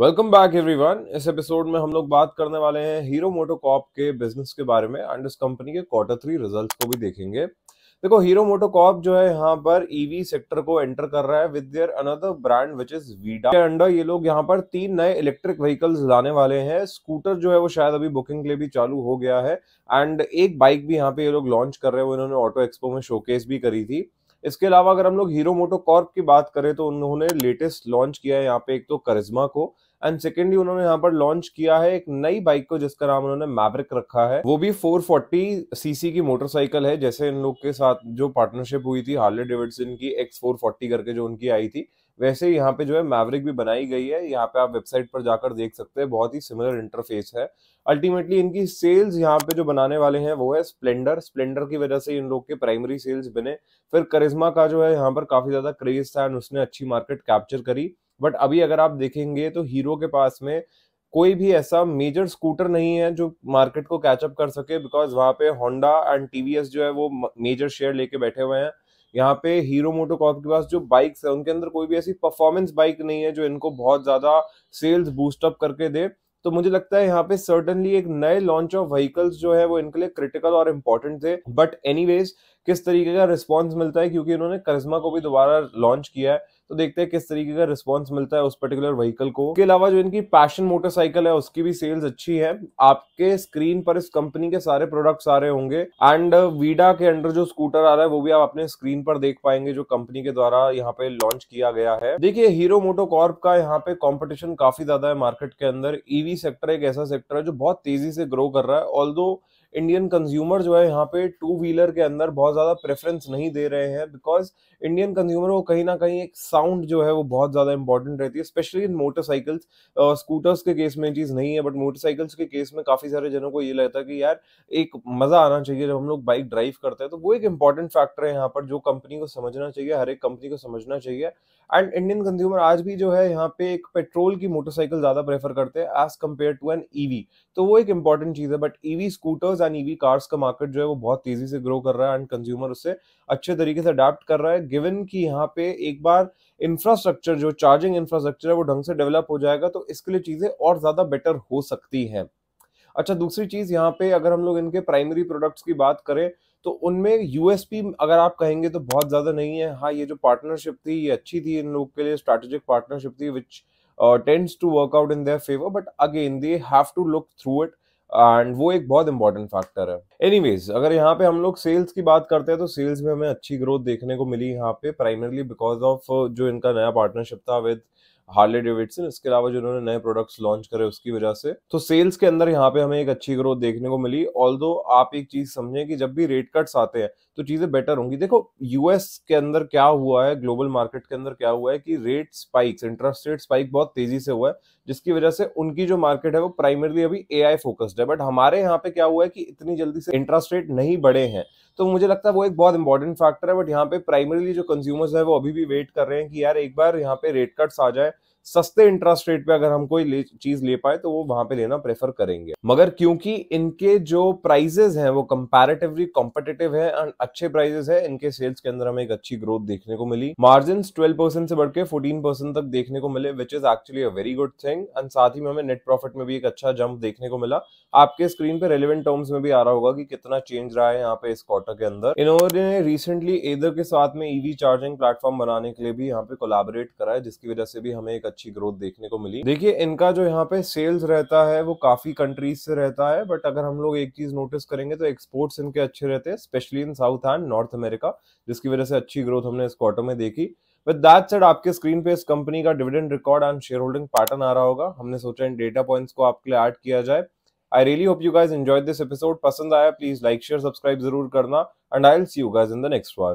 welcome back everyone इस episode में हम लोग बात करने वाले हैं हीरो मोटोकॉप के बिजनेस के बारे में एंड इस कंपनी के क्वार्टर थ्री रिजल्ट्स को भी देखेंगे देखो हीरो मोटोकॉप जो है यहाँ पर ईवी e सेक्टर को एंटर कर रहा है with their another brand which is Vida के अंडर ये लोग यहाँ पर तीन नए इलेक्ट्रिक व्हीकल्स लाने वाले हैं स्कूटर जो है वो शायद अभी बुकिंग के लिए भी चालू हो गया है एंड एक बाइक भी यहाँ पे ये लोग लॉन्च कर रहे हैं वो इन्होंने ऑटो एक्सपो में शोकेस भी करी थी इसके अलावा अगर हम लोग हीरो मोटो कॉर्प की बात करें तो उन्होंने लेटेस्ट लॉन्च किया है यहाँ पे एक तो करिज्मा को एंड सेकेंडली उन्होंने यहाँ पर लॉन्च किया है एक नई बाइक को जिसका नाम उन्होंने मैब्रिक रखा है वो भी 440 सीसी की मोटरसाइकिल है जैसे इन लोग के साथ जो पार्टनरशिप हुई थी हार्ले डेविडसन की एक्स फोर करके जो उनकी आई थी वैसे यहाँ पे जो है मैवरिक भी बनाई गई है यहाँ पे आप वेबसाइट पर जाकर देख सकते हैं बहुत ही सिमिलर इंटरफेस है अल्टीमेटली इनकी सेल्स यहाँ पे जो बनाने वाले हैं वो है स्प्लेंडर स्प्लेंडर की वजह से इन लोग के प्राइमरी सेल्स बने फिर करिश्मा का जो है यहाँ पर काफी ज्यादा क्रेज था एंड उसने अच्छी मार्केट कैप्चर करी बट अभी अगर आप देखेंगे तो हीरो के पास में कोई भी ऐसा मेजर स्कूटर नहीं है जो मार्केट को कैचअप कर सके बिकॉज वहाँ पे होंडा एंड टीवीएस जो है वो मेजर शेयर लेके बैठे हुए हैं यहाँ पे हीरो मोटोकॉप के पास जो बाइक्स है उनके अंदर कोई भी ऐसी परफॉर्मेंस बाइक नहीं है जो इनको बहुत ज्यादा सेल्स बूस्टअप करके दे तो मुझे लगता है यहाँ पे सर्टनली एक नए लॉन्च ऑफ व्हीकल्स जो है वो इनके लिए क्रिटिकल और इम्पोर्टेंट थे बट एनी किस तरीके का रिस्पॉन्स मिलता है क्योंकि इन्होंने करिश्मा को भी दोबारा लॉन्च किया है तो देखते हैं किस तरीके का रिस्पॉन्स मिलता है उस पर्टिकुलर व्हीकल को इसके अलावा जो इनकी पैशन मोटरसाइकिल है उसकी भी सेल्स अच्छी है आपके स्क्रीन पर इस कंपनी के सारे प्रोडक्ट्स आ रहे होंगे एंड वीडा के अंडर जो स्कूटर आ रहा है वो भी आप अपने स्क्रीन पर देख पाएंगे जो कंपनी के द्वारा यहाँ पे लॉन्च किया गया है देखिए हीरो मोटोकॉर्प का यहाँ पे कॉम्पिटिशन काफी ज्यादा है मार्केट के अंदर ईवी e सेक्टर एक ऐसा सेक्टर है जो बहुत तेजी से ग्रो कर रहा है ऑल इंडियन कंज्यूमर जो है यहाँ पे टू व्हीलर के अंदर बहुत ज़्यादा प्रेफरेंस नहीं दे रहे हैं बिकॉज इंडियन कंज्यूमर को कहीं ना कहीं एक साउंड जो है वो बहुत ज़्यादा इंपॉर्टेंट रहती है स्पेशली इन मोटरसाइकिल्स स्कूटर्स के केस में चीज़ नहीं है बट मोटरसाइकिल्स के केस में काफ़ी सारे जनों को ये लगता है कि यार एक मज़ा आना चाहिए जब हम लोग बाइक ड्राइव करते हैं तो वो एक इंपॉर्टेंट फैक्टर है यहाँ पर जो कंपनी को समझना चाहिए हर एक कंपनी को समझना चाहिए एंड इंडियन कंज्यूमर आज भी जो है यहाँ पे एक पेट्रोल की मोटरसाइकिल ज़्यादा प्रेफर करते हैं as compare to an EV तो वो एक इंपॉर्टेंट चीज़ है but EV scooters and EV cars का मार्केट जो है वो बहुत तेजी से ग्रो कर रहा है एंड कंज्यूमर उससे अच्छे तरीके से अडेप्ट कर रहा है गिवन कि यहाँ पे एक बार इंफ्रास्ट्रक्चर जो चार्जिंग इंफ्रास्ट्रक्चर है वो ढंग से डेवलप हो जाएगा तो इसके लिए चीज़ें और ज़्यादा बेटर हो सकती है अच्छा दूसरी चीज़ यहाँ पे अगर हम लोग इनके प्राइमरी प्रोडक्ट्स की बात करें तो उनमें यूएसपी अगर आप कहेंगे तो बहुत ज़्यादा नहीं है हाँ ये जो पार्टनरशिप थी ये अच्छी थी इन लोग के लिए स्ट्रेटेजिक पार्टनरशिप थी which tends to work out in their favour but again they have to look through it and वो एक बहुत इंपॉर्टेंट फैक्टर है एनीवेज अगर यहाँ पे हम लोग सेल्स की बात करते हैं तो सेल्स में हमें अच्छी ग्रोथ देखने को मिली यहाँ पे प्राइमरली बिकॉज ऑफ जो इनका नया पार्टनरशिप था विद हार्ले डेविडसन इसके अलावा जो उन्होंने नए प्रोडक्ट्स लॉन्च करे उसकी वजह से तो सेल्स के अंदर यहाँ पे हमें एक अच्छी ग्रोथ देखने को मिली ऑल आप एक चीज समझें कि जब भी रेट कट्स आते हैं तो चीजें बेटर होंगी देखो यूएस के अंदर क्या हुआ है ग्लोबल मार्केट के अंदर क्या हुआ है कि rate spikes interest rate spike बहुत तेजी से हुआ है जिसकी वजह से उनकी जो मार्केट है वो प्राइमरली अभी ए फोकस्ड है बट हमारे यहाँ पे क्या हुआ है कि इतनी जल्दी से इंटरेस्ट रेट नहीं बढ़े हैं तो मुझे लगता है वो एक बहुत इंपॉर्टेंट फैक्टर है बट यहाँ पे प्राइमरीली जो कंज्यूमर्स है वो अभी भी वेट कर रहे हैं कि यार एक बार यहाँ पे रेट कट्स आ जाए there सस्ते इंटरेस्ट रेट पे अगर हम कोई ले, चीज ले पाए तो वो वहां पे लेना प्रेफर करेंगे मगर क्योंकि इनके जो प्राइजेस हैं वो कंपैरेटिवली कॉम्पिटेटिव है एंड अच्छे प्राइजेस है इनके सेल्स के अंदर हमें एक अच्छी ग्रोथ देखने को मिली मार्जिन ट्वेल्व परसेंट से बढ़ के फोर्टीन परसेंट तक देखने को मिले which is actually a very good thing and साथ ही में हमें नेट प्रॉफिट में भी एक अच्छा जंप देखने को मिला आपके स्क्रीन पे रेलिवेंट टर्म्स में भी आ रहा होगा कि कितना चेंज रहा है यहाँ पे इस क्वार्टर के अंदर इन्होंने रिसेंटली एदर के साथ में ईवी चार्जिंग प्लेटफॉर्म बनाने के लिए भी यहाँ पे कोलाबरेट करा है जिसकी वजह से भी हमें एक अच्छी ग्रोथ देखने को मिली देखिए इनका जो यहाँ पे सेल्स रहता है वो काफी कंट्रीज से रहता है बट अगर हम लोग एक चीज नोटिस करेंगे तो एक्सपोर्ट्स इनके अच्छे रहते हैं specially in South and North America जिसकी वजह से अच्छी ग्रोथ हमने इस क्वार्टर में देखी विद दैट सेट आपके स्क्रीन पे इस कंपनी का dividend record and share holding pattern आ रहा होगा हमने सोचा इन डेटा पॉइंट्स को आपके लिए ऐड किया जाए I really hope you guys enjoy this episode पसंद आया प्लीज लाइक शेयर सब्सक्राइब जरूर करना and I will see you guys in the next one